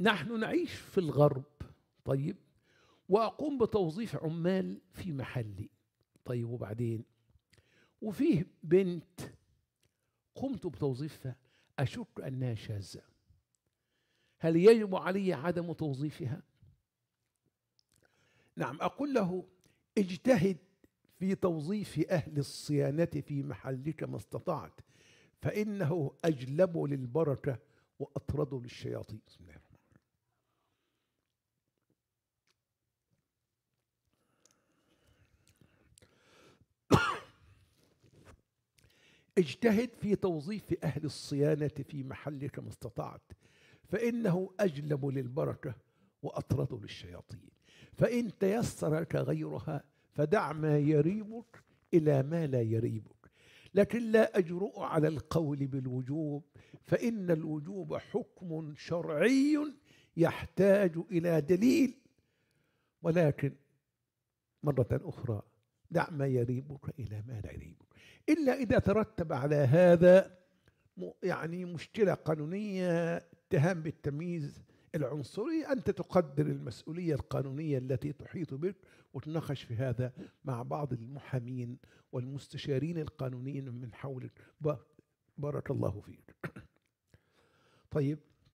نحن نعيش في الغرب طيب واقوم بتوظيف عمال في محلي طيب وبعدين وفيه بنت قمت بتوظيفها اشك انها شاذه هل يجب علي عدم توظيفها نعم اقول له اجتهد في توظيف اهل الصيانه في محلك ما استطعت فانه اجلب للبركه واطرد للشياطين اجتهد في توظيف أهل الصيانة في محلك ما استطعت فإنه أجلب للبركة وأطرد للشياطين فإن تيسر لك غيرها فدع ما يريبك إلى ما لا يريبك لكن لا أجرؤ على القول بالوجوب فإن الوجوب حكم شرعي يحتاج إلى دليل ولكن مرة أخرى دع نعم، ما يريبك إلى ما لا يريبك إلا إذا ترتب على هذا يعني مشكلة قانونية اتهام بالتمييز العنصري أنت تقدر المسؤولية القانونية التي تحيط بك وتناقش في هذا مع بعض المحامين والمستشارين القانونيين من حولك بارك الله فيك طيب